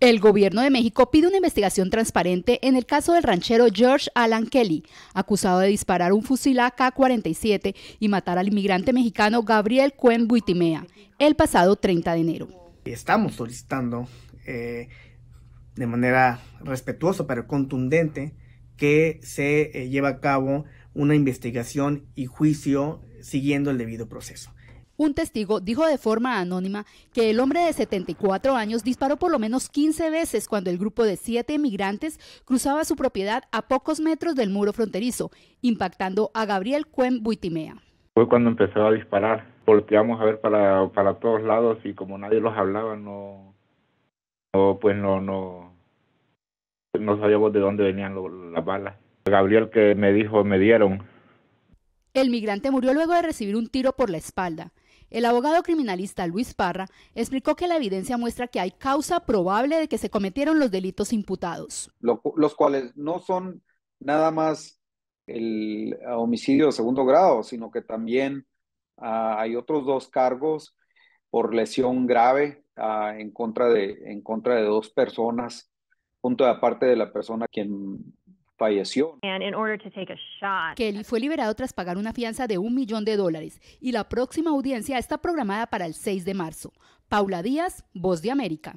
El gobierno de México pide una investigación transparente en el caso del ranchero George Alan Kelly, acusado de disparar un fusil AK-47 y matar al inmigrante mexicano Gabriel Cuen Buitimea el pasado 30 de enero. Estamos solicitando eh, de manera respetuosa pero contundente que se eh, lleve a cabo una investigación y juicio siguiendo el debido proceso. Un testigo dijo de forma anónima que el hombre de 74 años disparó por lo menos 15 veces cuando el grupo de siete migrantes cruzaba su propiedad a pocos metros del muro fronterizo, impactando a Gabriel Cuen Buitimea. Fue cuando empezó a disparar. Volteamos a ver para, para todos lados y como nadie los hablaba, no, no pues no, no, no sabíamos de dónde venían las balas. Gabriel que me dijo, me dieron. El migrante murió luego de recibir un tiro por la espalda. El abogado criminalista Luis Parra explicó que la evidencia muestra que hay causa probable de que se cometieron los delitos imputados. los cuales no son nada más el homicidio de segundo grado, sino que también ah, hay otros dos cargos por lesión grave ah, en, contra de, en contra de dos personas, punto a parte de la persona quien falleció. Kelly fue liberado tras pagar una fianza de un millón de dólares y la próxima audiencia está programada para el 6 de marzo. Paula Díaz, Voz de América.